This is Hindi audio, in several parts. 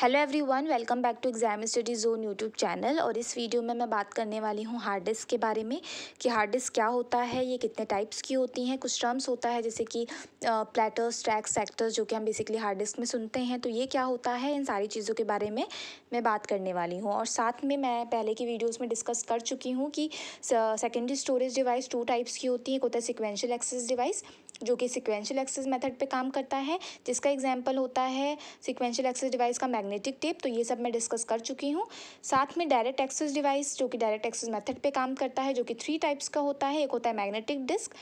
hello everyone welcome back to exam study zone YouTube channel और इस वीडियो में मैं बात करने वाली हूँ हार्ड डिस्क के बारे में कि हार्ड डिस्क क्या होता है ये कितने टाइप्स की होती हैं कुछ टर्म्स होता है जैसे कि प्लेटर्स ट्रैक्स सेक्टर्स जो कि हम बेसिकली हार्ड डिस्क में सुनते हैं तो ये क्या होता है इन सारी चीज़ों के बारे में मैं बात करने वाली हूँ और साथ में मैं पहले की वीडियोज़ में डिस्कस कर चुकी हूँ कि secondary storage device two types की होती है एक होता है सिक्वेंशियल एक्सेस डिवाइस जो कि सिक्वेंशियल एक्सेस मेथड पे काम करता है जिसका एग्जाम्पल होता है सिक्वेंशियल एक्सेस डिवाइस का मैग्नेटिक टेप तो ये सब मैं डिस्कस कर चुकी हूँ साथ में डायरेक्ट एक्सेस डिवाइस जो कि डायरेक्ट एक्सेस मेथड पे काम करता है जो कि थ्री टाइप्स का होता है एक होता है मैग्नेटिक डिस्क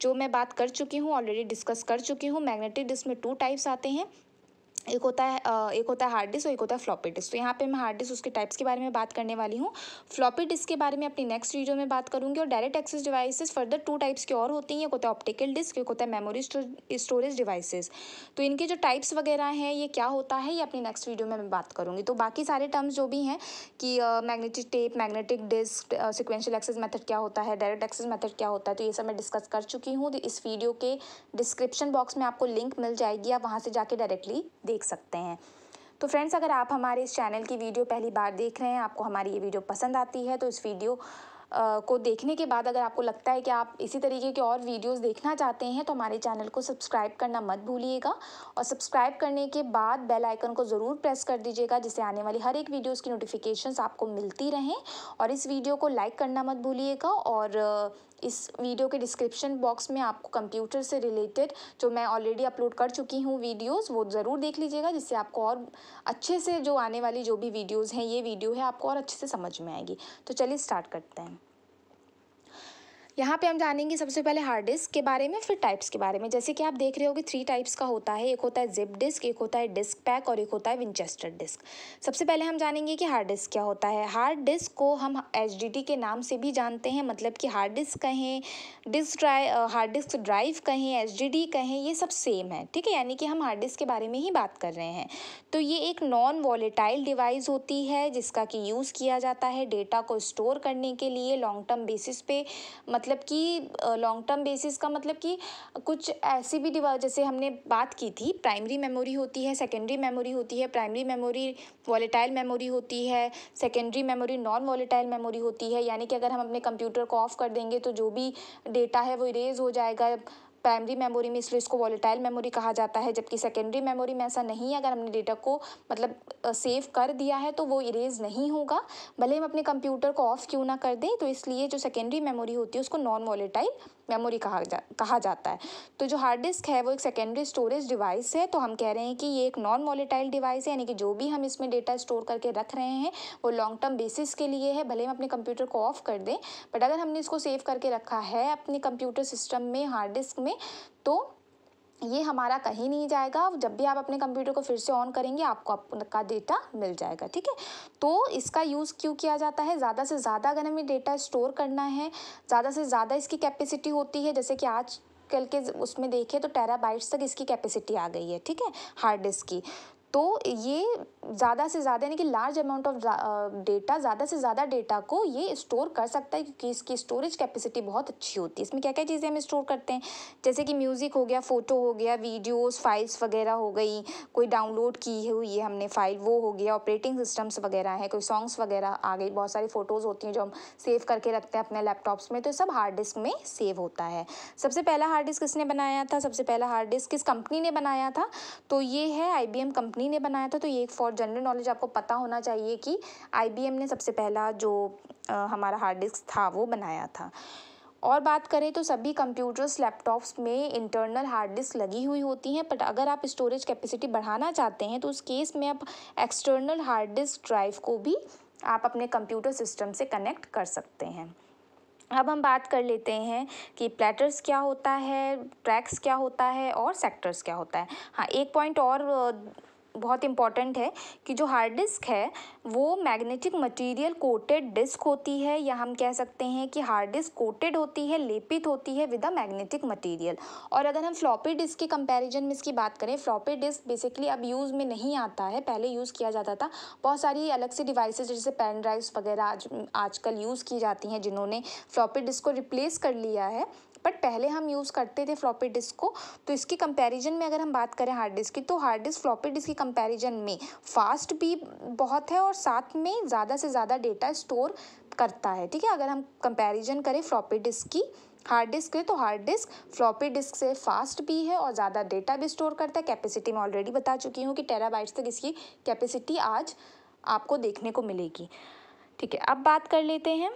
जो मैं बात कर चुकी हूँ ऑलरेडी डिस्कस कर चुकी हूँ मैग्नेटिक डिस्क में टू टाइप्स आते हैं एक होता है एक होता है हार्ड डिस्क और एक होता है फ्लॉपी डिस्क तो यहाँ पे मैं हार्ड डिस्क उसके टाइप्स के बारे में बात करने वाली हूँ फ्लॉपी डिस्क के बारे में अपनी नेक्स्ट वीडियो में बात करूँगी और direct access devices further two types के और होती हैं एक होता है ऑप्टिकल डिस्क एक होता है मेमोरी स्टोरेज डिवाइसेज तो इनके जो टाइप्स वगैरह हैं ये क्या होता है ये अपनी नेक्स्ट वीडियो में मैं बात करूँगी तो बाकी सारे टर्म्स जो भी हैं कि magnetic tape magnetic disk sequential access method क्या होता है डायरेक्ट एक्सेस मैथड क्या होता है तो ये सब मैं डिस्कस कर चुकी हूँ इस वीडियो के डिस्क्रिप्शन बॉक्स में आपको लिंक मिल जाएगी आप वहाँ से जाके डायरेक्टली देख देख सकते हैं तो फ्रेंड्स अगर आप हमारे इस चैनल की वीडियो पहली बार देख रहे हैं आपको हमारी ये वीडियो पसंद आती है तो इस वीडियो को देखने के बाद अगर आपको लगता है कि आप इसी तरीके के और वीडियोस देखना चाहते हैं तो हमारे चैनल को सब्सक्राइब करना मत भूलिएगा और सब्सक्राइब करने के बाद बेल आइकन को ज़रूर प्रेस कर दीजिएगा जिससे आने वाली हर एक वीडियोज़ की नोटिफिकेशंस आपको मिलती रहें और इस वीडियो को लाइक करना मत भूलिएगा और इस वीडियो के डिस्क्रिप्शन बॉक्स में आपको कंप्यूटर से रिलेटेड जो मैं ऑलरेडी अपलोड कर चुकी हूँ वीडियोस वो ज़रूर देख लीजिएगा जिससे आपको और अच्छे से जो आने वाली जो भी वीडियोस हैं ये वीडियो है आपको और अच्छे से समझ में आएगी तो चलिए स्टार्ट करते हैं यहाँ पे हम जानेंगे सबसे पहले हार्ड डिस्क के बारे में फिर टाइप्स के बारे में जैसे कि आप देख रहे हो कि थ्री टाइप्स का होता है एक होता है जिप डिस्क एक होता है डिस्क पैक और एक होता है विंचेस्टर डिस्क सबसे पहले हम जानेंगे कि हार्ड डिस्क क्या होता है हार्ड डिस्क को हम एच के नाम से भी जानते हैं मतलब कि हार्ड डिस्क कहें disk drive hard disk drive कहें एच कहें ये सब सेम है ठीक है यानी कि हम हार्ड डिस्क के बारे में ही बात कर रहे हैं तो ये एक नॉन वॉलेटाइल डिवाइस होती है जिसका कि यूज़ किया जाता है डेटा को स्टोर करने के लिए लॉन्ग टर्म बेसिस पे मतलब मतलब कि लॉन्ग टर्म बेसिस का मतलब कि कुछ ऐसी भी डिवाइस जैसे हमने बात की थी प्राइमरी मेमोरी होती है सेकेंडरी मेमोरी होती है प्राइमरी मेमोरी वॉलेटाइल मेमोरी होती है secondary memory non volatile memory होती है यानी कि अगर हम अपने कंप्यूटर को ऑफ कर देंगे तो जो भी डेटा है वो इरेज हो जाएगा प्राइमरी मेमोरी में इसलिए इसको वॉलेटाइल मेमोरी कहा जाता है जबकि सेकेंडरी मेमोरी में ऐसा नहीं है अगर हमने डेटा को मतलब सेव कर दिया है तो वो इरेज नहीं होगा भले हम अपने कंप्यूटर को ऑफ क्यों ना कर दें तो इसलिए जो सेकेंडरी मेमोरी होती है उसको नॉन वॉलेटाइल मेमोरी कहा जा कहा जाता है तो जो हार्ड डिस्क है वो एक सेकेंडरी स्टोरेज डिवाइस है तो हम कह रहे हैं कि ये एक नॉन वॉलेटाइल डिवाइस है यानी कि जो भी हम इसमें डेटा स्टोर करके रख रहे हैं वो लॉन्ग टर्म बेसिस के लिए है भले हम अपने कंप्यूटर को ऑफ कर दें बट अगर हमने इसको सेव करके रखा है अपने कंप्यूटर सिस्टम में हार्ड डिस्क में में तो ये हमारा कहीं नहीं जाएगा जब भी आप अपने कंप्यूटर को फिर से ऑन करेंगे आपको आपका डेटा मिल जाएगा ठीक है तो इसका यूज़ क्यों किया जाता है ज़्यादा से ज़्यादा अगर हमें डेटा स्टोर करना है ज़्यादा से ज़्यादा इसकी कैपेसिटी होती है जैसे कि आज कल के उसमें देखें तो टेराबाइट्स तक इसकी कैपेसिटी आ गई है ठीक है हार्ड डिस्क की तो ये ज़्यादा से ज़्यादा यानी कि लार्ज अमाउंट ऑफ डेटा ज़्यादा से ज़्यादा डेटा को ये स्टोर कर सकता है क्योंकि इसकी स्टोरेज कैपेसिटी बहुत अच्छी होती है इसमें क्या क्या चीज़ें हम स्टोर करते हैं जैसे कि म्यूज़िक हो गया फ़ोटो हो गया वीडियोस फाइल्स वगैरह हो गई कोई डाउनलोड की हुई है हमने फाइल वो हो गया ऑपरेटिंग सिस्टम्स वगैरह हैं कोई सॉन्ग्स वगैरह आ गई बहुत सारी फ़ोटोज़ होती हैं जो हम सेव करके रखते हैं अपने लैपटॉप्स में तो सब हार्ड डिस्क में सेव होता है सबसे पहला हार्ड डिस्क किसने बनाया था सबसे पहला हार्ड डिस्क किस कंपनी ने बनाया था तो ये है आई कंपनी कंपनी ने बनाया था तो ये फॉर जनरल नॉलेज आपको पता होना चाहिए कि आई ने सबसे पहला जो हमारा हार्ड डिस्क था वो बनाया था और बात करें तो सभी कंप्यूटर्स लैपटॉप्स में इंटरनल हार्ड डिस्क लगी हुई होती हैं बट अगर आप स्टोरेज कैपेसिटी बढ़ाना चाहते हैं तो उस केस में आप एक्सटर्नल हार्ड डिस्क ड्राइव को भी आप अपने कंप्यूटर सिस्टम से कनेक्ट कर सकते हैं अब हम बात कर लेते हैं कि प्लेटर्स क्या होता है ट्रैक्स क्या होता है और सेक्टर्स क्या होता है हाँ एक पॉइंट और बहुत इम्पॉर्टेंट है कि जो हार्ड डिस्क है वो मैग्नेटिक मटेरियल कोटेड डिस्क होती है या हम कह सकते हैं कि हार्ड डिस्क कोटेड होती है लेपित होती है विद अ मैग्नेटिक मटेरियल और अगर हम फ्लॉपी डिस्क के कंपैरिजन में इसकी बात करें फ्लॉपी डिस्क बेसिकली अब यूज़ में नहीं आता है पहले यूज़ किया जाता था बहुत सारी अलग से डिवाइस जैसे पेन ड्राइव्स वगैरह आज आजकल यूज़ की जाती हैं जिन्होंने फ्लॉपी डिस्क को रिप्लेस कर लिया है बट पहले हम यूज़ करते थे फ्लॉपी डिस्क को तो इसकी कंपैरिजन में अगर हम बात करें हार्ड डिस्क की तो हार्ड डिस्क फ्लॉपी डिस्क की कंपैरिजन में फास्ट भी बहुत है और साथ में ज़्यादा से ज़्यादा डेटा स्टोर करता है ठीक है अगर हम कंपैरिजन करें फ्लॉपी डिस्क की हार्ड डिस्क है तो हार्ड डिस्क फ्लॉपी डिस्क से फास्ट भी है और ज़्यादा डेटा भी स्टोर करता है कैपेसिटी मैं ऑलरेडी बता चुकी हूँ कि टेराबाइट्स तक इसकी कैपेसिटी आज आपको देखने को मिलेगी ठीक है अब बात कर लेते हैं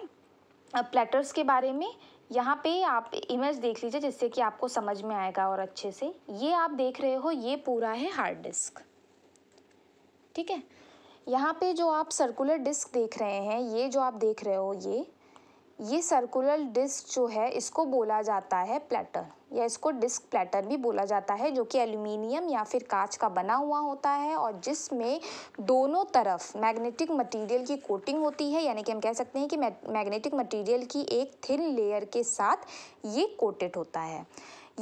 प्लेटर्स के बारे में यहाँ पे आप इमेज देख लीजिए जिससे कि आपको समझ में आएगा और अच्छे से ये आप देख रहे हो ये पूरा है हार्ड डिस्क ठीक है यहाँ पे जो आप सर्कुलर डिस्क देख रहे हैं ये जो आप देख रहे हो ये ये सर्कुलर डिस्क जो है इसको बोला जाता है प्लेटर या इसको डिस्क प्लेटर भी बोला जाता है जो कि एल्यूमिनियम या फिर कांच का बना हुआ होता है और जिसमें दोनों तरफ मैग्नेटिक मटेरियल की कोटिंग होती है यानी कि हम कह सकते हैं कि मैग्नेटिक मटेरियल की एक थिन लेयर के साथ ये कोटेड होता है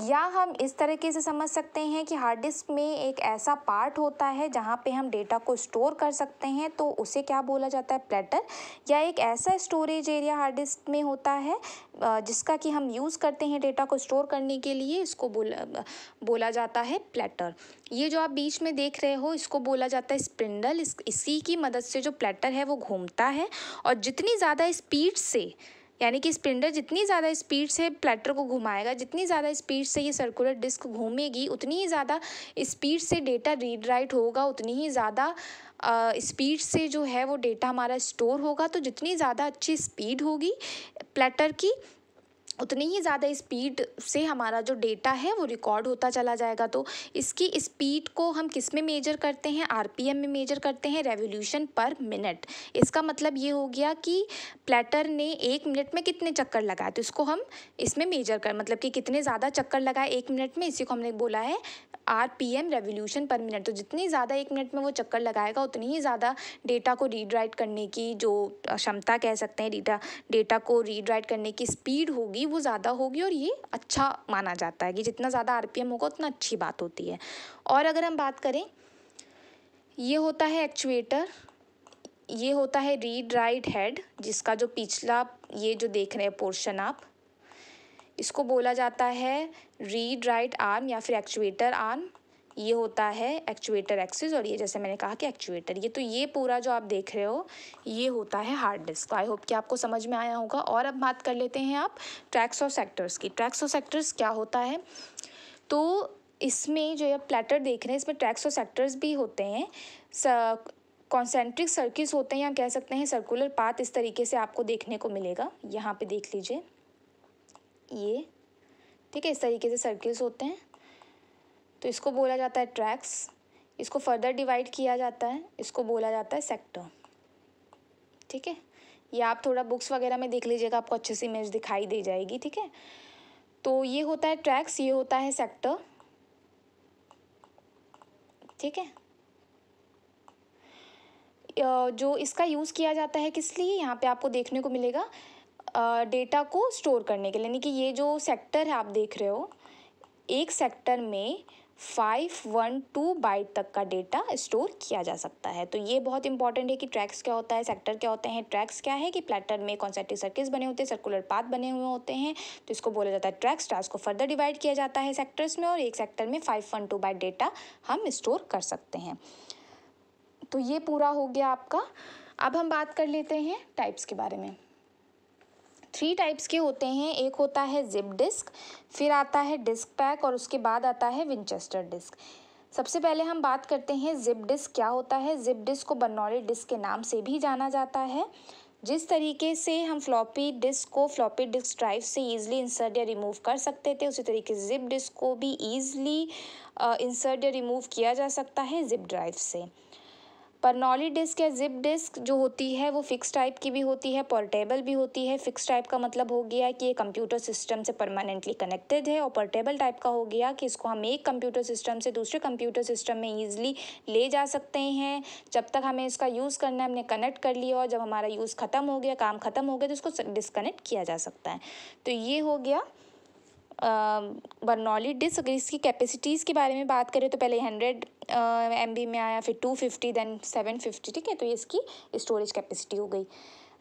या हम इस तरीके से समझ सकते हैं कि हार्ड डिस्क में एक ऐसा पार्ट होता है जहाँ पे हम डेटा को स्टोर कर सकते हैं तो उसे क्या बोला जाता है प्लेटर या एक ऐसा स्टोरेज एरिया हार्ड डिस्क में होता है जिसका कि हम यूज़ करते हैं डेटा को स्टोर करने के लिए इसको बोला बोला जाता है प्लेटर ये जो आप बीच में देख रहे हो इसको बोला जाता है स्पिंडल इस, इसी की मदद से जो प्लेटर है वो घूमता है और जितनी ज़्यादा स्पीड से यानी कि स्प्रिंडर जितनी ज़्यादा स्पीड से प्लेटर को घुमाएगा जितनी ज़्यादा स्पीड से ये सर्कुलर डिस्क घूमेगी उतनी ही ज़्यादा स्पीड से डेटा रीड राइट होगा उतनी ही ज़्यादा स्पीड से जो है वो डेटा हमारा स्टोर होगा तो जितनी ज़्यादा अच्छी स्पीड होगी प्लेटर की उतनी ही ज़्यादा स्पीड से हमारा जो डेटा है वो रिकॉर्ड होता चला जाएगा तो इसकी स्पीड को हम किस में मेजर करते हैं आरपीएम में मेजर करते हैं रेवोल्यूशन पर मिनट इसका मतलब ये हो गया कि प्लेटर ने एक मिनट में कितने चक्कर लगाए तो इसको हम इसमें मेजर कर मतलब कि कितने ज़्यादा चक्कर लगाए एक मिनट में इसी को हमने बोला है R P M revolution per minute तो जितनी ज़्यादा एक मिनट में वो चक्कर लगाएगा उतनी ही ज़्यादा डेटा को रीड राइट करने की जो क्षमता कह सकते हैं डेटा डेटा को रीड राइट करने की स्पीड होगी वो ज़्यादा होगी और ये अच्छा माना जाता है कि जितना ज़्यादा आर होगा उतना अच्छी बात होती है और अगर हम बात करें ये होता है एक्चुएटर ये होता है रीड राइट हेड जिसका जो पिछला ये जो देख रहे हैं पोर्शन आप इसको बोला जाता है रीड राइट आर्म या फिर एक्चुएटर आर्म ये होता है एक्चुएटर एक्सिस और ये जैसे मैंने कहा कि एक्चुएटर ये तो ये पूरा जो आप देख रहे हो ये होता है हार्ड डिस्क आई होप कि आपको समझ में आया होगा और अब बात कर लेते हैं आप ट्रैक्स और सेक्टर्स की ट्रैक्स और सेक्टर्स क्या होता है तो इसमें जो आप प्लेटर देख रहे हैं इसमें ट्रैक्स और सेक्टर्स भी होते हैं कॉन्सेंट्रिक सर्किल्स होते हैं या कह सकते हैं सर्कुलर पाथ इस तरीके से आपको देखने को मिलेगा यहाँ पे देख लीजिए ये ठीक है इस तरीके से सर्किल्स होते हैं तो इसको बोला जाता है ट्रैक्स इसको फर्दर डिवाइड किया जाता है इसको बोला जाता है सेक्टर ठीक है या आप थोड़ा बुक्स वगैरह में देख लीजिएगा आपको अच्छे से इमेज दिखाई दे जाएगी ठीक है तो ये होता है ट्रैक्स ये होता है सेक्टर ठीक है जो इसका यूज़ किया जाता है किस लिए यहाँ पे आपको देखने को मिलेगा डेटा को स्टोर करने के लिए यानी कि ये जो सेक्टर है आप देख रहे हो एक सेक्टर में फाइव वन टू बाइट तक का डेटा स्टोर किया जा सकता है तो ये बहुत इंपॉर्टेंट है कि ट्रैक्स क्या होता है सेक्टर क्या होते हैं ट्रैक्स क्या है कि प्लेटर में सेक्टिव सर्किल्स बने होते हैं सर्कुलर पाथ बने हुए होते हैं तो इसको बोला जाता है ट्रैक्स ट्रैक्स को फर्दर डिवाइड किया जाता है सेक्टर्स में और एक सेक्टर में five one two byte data हम स्टोर कर सकते हैं तो ये पूरा हो गया आपका अब हम बात कर लेते हैं टाइप्स के बारे में थ्री टाइप्स के होते हैं एक होता है जिप डिस्क फिर आता है डिस्क पैक और उसके बाद आता है विंचेस्टर डिस्क सबसे पहले हम बात करते हैं जिप डिस्क क्या होता है जिप डिस्क को बनौली डिस्क के नाम से भी जाना जाता है जिस तरीके से हम फ्लॉपी डिस्क को फ्लॉपी डिस्क ड्राइव से ईजिली इंसर्ट या रिमूव कर सकते थे उसी तरीके से जिप डिस्क को भी ईजिली इंसर्ट या रिमूव किया जा सकता है जिप ड्राइव से पर नॉली डिस्क या जिप डिस्क जो होती है वो फिक्स टाइप की भी होती है पोर्टेबल भी होती है फिक्स टाइप का मतलब हो गया कि ये कंप्यूटर सिस्टम से परमानेंटली कनेक्टेड है और पोर्टेबल टाइप का हो गया कि इसको हम एक कंप्यूटर सिस्टम से दूसरे कंप्यूटर सिस्टम में ईजिली ले जा सकते हैं जब तक हमें इसका यूज़ करना है हमने कनेक्ट कर लिया और जब हमारा यूज़ ख़त्म हो गया काम ख़त्म हो गया तो इसको डिसकनेक्ट किया जा सकता है तो ये हो गया बर्नौली डिस्क अगर इसकी कैपेसिटीज़ के बारे में बात करें तो पहले हंड्रेड एम में आया फिर two fifty then seven fifty ठीक है तो ये इसकी स्टोरेज कैपेसिटी हो गई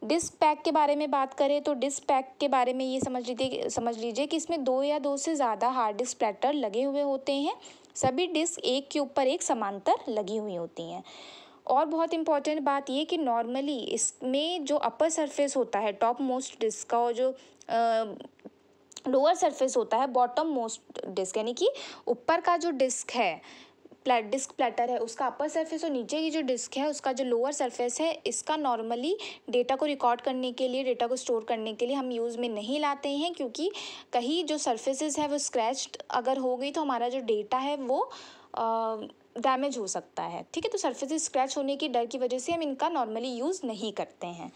डिस्क पैक के बारे में बात करें तो डिस्क पैक के बारे में ये समझ लीजिए समझ लीजिए कि इसमें दो या दो से ज़्यादा हार्ड डिस्क प्लेटर लगे हुए होते हैं सभी डिस्क एक के ऊपर एक समांतर लगी हुई होती हैं और बहुत इंपॉर्टेंट बात ये कि नॉर्मली इसमें जो अपर सरफेस होता है टॉप मोस्ट डिस्क का और जो लोअर सरफेस होता है बॉटम मोस्ट डिस्क यानी कि ऊपर का जो डिस्क है प्लेट डिस्क प्लेटर है उसका अपर सरफेस और नीचे की जो डिस्क है उसका जो लोअर सरफेस है इसका नॉर्मली डेटा को रिकॉर्ड करने के लिए डेटा को स्टोर करने के लिए हम यूज़ में नहीं लाते हैं क्योंकि कहीं जो सरफेसेस है वो स्क्रैच अगर हो गई तो हमारा जो डेटा है वो डैमेज हो सकता है ठीक है तो सरफेस स्क्रैच होने की डर की वजह से हम इनका नॉर्मली यूज़ नहीं करते हैं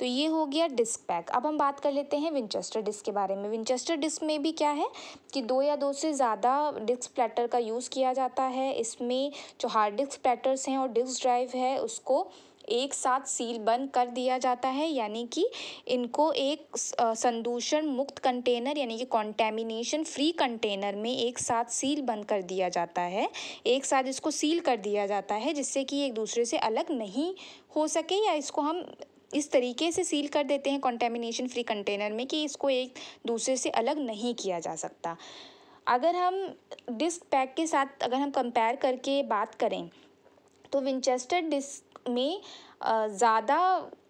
तो ये हो गया डिस्क पैक अब हम बात कर लेते हैं विंचेस्टर डिस्क के बारे में विंचेस्टर डिस्क में भी क्या है कि दो या दो से ज़्यादा डिस्क प्लेटर का यूज़ किया जाता है इसमें जो हार्ड डिस्क प्लेटर्स हैं और डिस्क ड्राइव है उसको एक साथ सील बंद कर दिया जाता है यानी कि इनको एक संदूषण मुक्त कंटेनर यानी कि कॉन्टेमिनेशन फ्री कंटेनर में एक साथ सील बंद कर दिया जाता है एक साथ इसको सील कर दिया जाता है जिससे कि एक दूसरे से अलग नहीं हो सके या इसको हम इस तरीके से सील कर देते हैं कॉन्टेमिनेशन फ्री कंटेनर में कि इसको एक दूसरे से अलग नहीं किया जा सकता अगर हम डिस्क पैक के साथ अगर हम कंपेयर करके बात करें तो विंचेस्टर डिस्क में ज़्यादा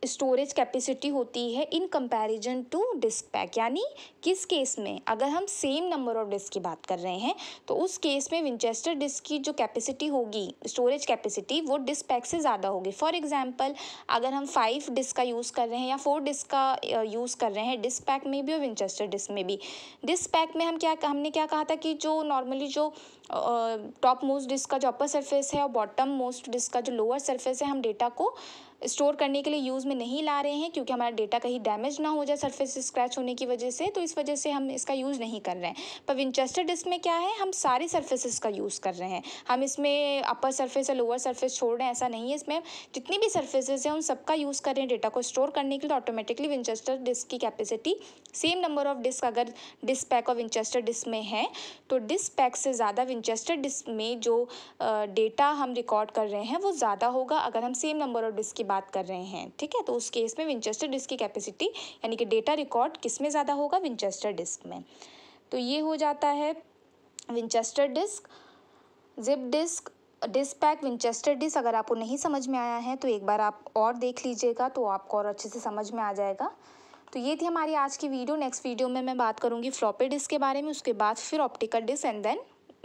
स्टोरेज कैपेसिटी होती है in comparison to disk pack यानी किस केस में अगर हम सेम नंबर ऑफ डिस्क की बात कर रहे हैं तो उस केस में विंचेस्टर डिस्क की जो कैपेसिटी होगी स्टोरेज कैपेसिटी वो डिस्क पैक से ज़्यादा होगी फॉर एग्जांपल अगर हम फाइव डिस्क का यूज़ कर रहे हैं या फोर डिस्क का यूज़ कर रहे हैं डिस्क पैक में भी और विंचेस्टर डिस्क में भी डिस्क पैक में हम क्या हमने क्या कहा था कि जो नॉर्मली जो टॉप मोस्ट डिस्क का जो अपर सरफेस है और बॉटम मोस्ट डिस्क का जो लोअर सरफेस है हम डेटा को स्टोर करने के लिए यूज़ में नहीं ला रहे हैं क्योंकि हमारा डेटा कहीं डैमेज ना हो जाए सरफेस स्क्रैच होने की वजह से तो इस वजह से हम इसका यूज़ नहीं कर रहे हैं पर विंचेस्टर डिस्क में क्या है हम सारे सर्फेसिस का यूज़ कर रहे हैं हम इसमें अपर सर्फेस या लोअर सर्फेस छोड़ रहे हैं ऐसा नहीं है इसमें जितनी भी सर्फेसिस हैं उन सबका यूज़ कर रहे हैं डेटा को स्टोर करने के लिए ऑटोमेटिकली विंचेस्टर डिस्क की capacity same number of disk अगर डिस्क पैक और विंचेस्टर डिस्क में है तो डिस्क पैक से ज़्यादा विंचेस्टर डिस्क में जो डेटा हम रिकॉर्ड कर रहे हैं वो ज़्यादा होगा अगर हम सेम नंबर ऑफ डिस्क की बात कर रहे हैं ठीक है तो उस केस में विंचेस्टर डिस्क की कैपेसिटी यानी कि डेटा रिकॉर्ड किस में ज़्यादा होगा विंचेस्टर डिस्क में तो ये हो जाता है Winchester disk zip disk disk pack Winchester disk अगर आपको नहीं समझ में आया है तो एक बार आप और देख लीजिएगा तो आपको और अच्छे से समझ में आ जाएगा तो ये थी हमारी आज की वीडियो नेक्स्ट वीडियो में मैं बात करूँगी फ्लॉपी डिस्क के बारे में उसके बाद फिर optical disk and then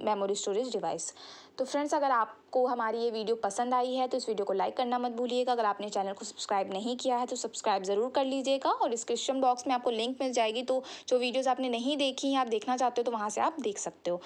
memory storage device तो फ्रेंड्स अगर आपको हमारी ये वीडियो पसंद आई है तो इस वीडियो को लाइक करना मत भूलिएगा अगर आपने चैनल को सब्सक्राइब नहीं किया है तो सब्सक्राइब ज़रूर कर लीजिएगा और डिस्क्रिप्शन बॉक्स में आपको लिंक मिल जाएगी तो जो वीडियोज़ आपने नहीं देखी हैं आप देखना चाहते हो तो वहाँ से आप देख सकते हो